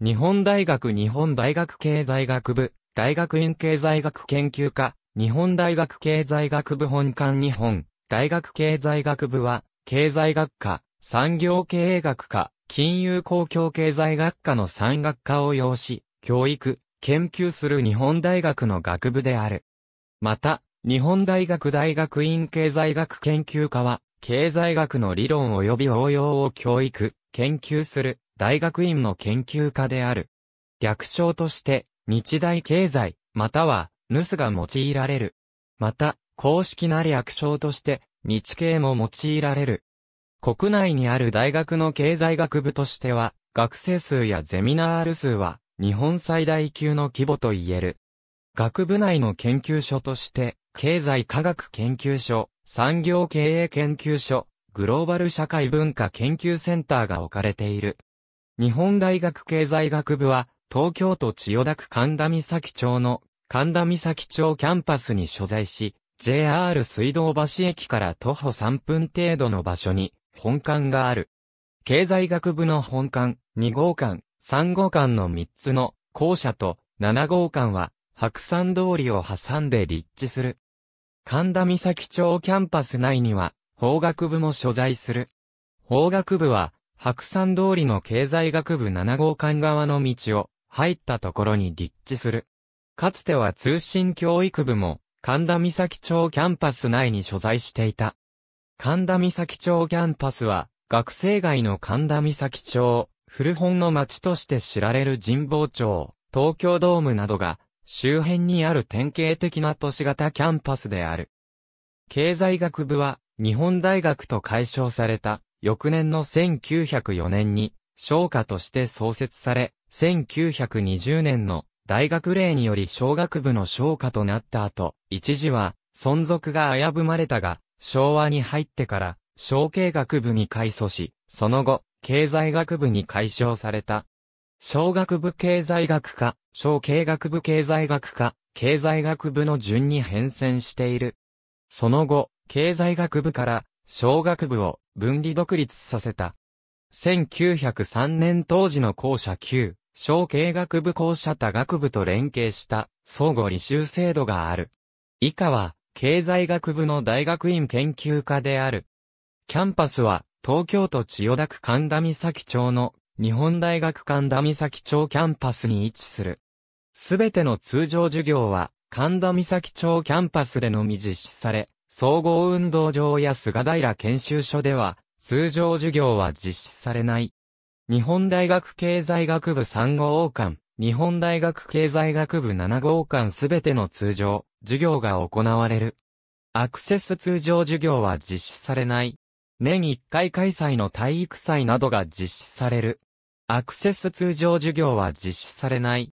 日本大学日本大学経済学部、大学院経済学研究科、日本大学経済学部本館日本、大学経済学部は、経済学科、産業経営学科、金融公共経済学科の産学科を要し、教育、研究する日本大学の学部である。また、日本大学大学院経済学研究科は、経済学の理論及び応用を教育、研究する、大学院の研究家である。略称として、日大経済、または、ヌスが用いられる。また、公式な略称として、日経も用いられる。国内にある大学の経済学部としては、学生数やゼミナール数は、日本最大級の規模と言える。学部内の研究所として、経済科学研究所、産業経営研究所、グローバル社会文化研究センターが置かれている。日本大学経済学部は、東京都千代田区神田岬町の神田岬町キャンパスに所在し、JR 水道橋駅から徒歩3分程度の場所に本館がある。経済学部の本館、2号館、3号館の3つの校舎と7号館は白山通りを挟んで立地する。神田岬町キャンパス内には法学部も所在する。法学部は白山通りの経済学部7号館側の道を入ったところに立地する。かつては通信教育部も神田岬町キャンパス内に所在していた。神田岬町キャンパスは学生街の神田岬町、古本の町として知られる神保町、東京ドームなどが周辺にある典型的な都市型キャンパスである。経済学部は日本大学と解消された翌年の1904年に、商科として創設され、1920年の大学令により小学部の商科となった後、一時は存続が危ぶまれたが、昭和に入ってから、小経学部に改組し、その後、経済学部に改称された。小学部経済学科、小経学部経済学科、経済学部の順に変遷している。その後、経済学部から、小学部を分離独立させた。1903年当時の校舎旧、小経学部校舎多学部と連携した相互履修制度がある。以下は、経済学部の大学院研究科である。キャンパスは、東京都千代田区神田岬町の日本大学神田岬町キャンパスに位置する。すべての通常授業は神田岬町キャンパスでのみ実施され、総合運動場や菅平研修所では、通常授業は実施されない。日本大学経済学部3号館、日本大学経済学部7号館すべての通常、授業が行われる。アクセス通常授業は実施されない。年1回開催の体育祭などが実施される。アクセス通常授業は実施されない。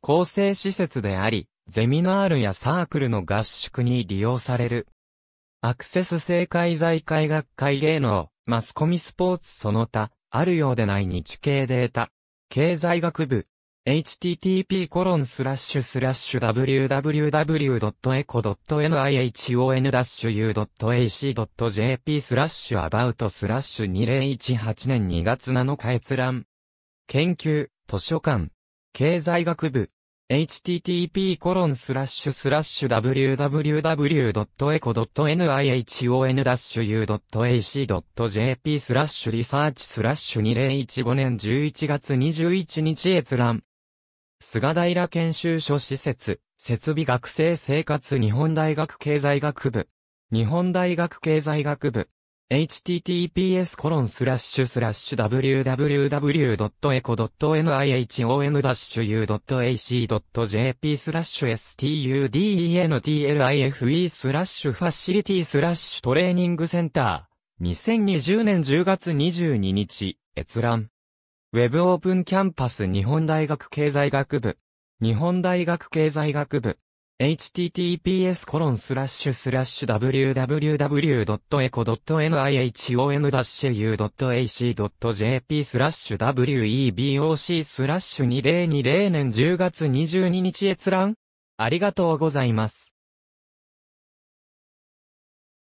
構成施設であり、ゼミナールやサークルの合宿に利用される。アクセス性解在界学会芸能、マスコミスポーツその他、あるようでない日経データ、経済学部、http コロンスラッシュ www.eco.nihon-u.ac.jp スラッシュアバウトスラッシュ2018年2月7日閲覧。研究、図書館、経済学部。http://www.eco.nihon-u.ac.jp スラッシュリサーチスラッシュ2015年11月21日閲覧。菅平研修所施設、設備学生生活日本大学経済学部。日本大学経済学部。h t t p s w w w e c o n i h o n u a c j p スラッシュ studentlife スラッシュファシリティスラッシュトレーニングセンター2020年10月22日閲覧ウェブオープンキャンパス日本大学経済学部日本大学経済学部 https://www.eco.nihon-u.ac.jp スラッシュ weboc スラッシュ2020年10月22日閲覧ありがとうございます。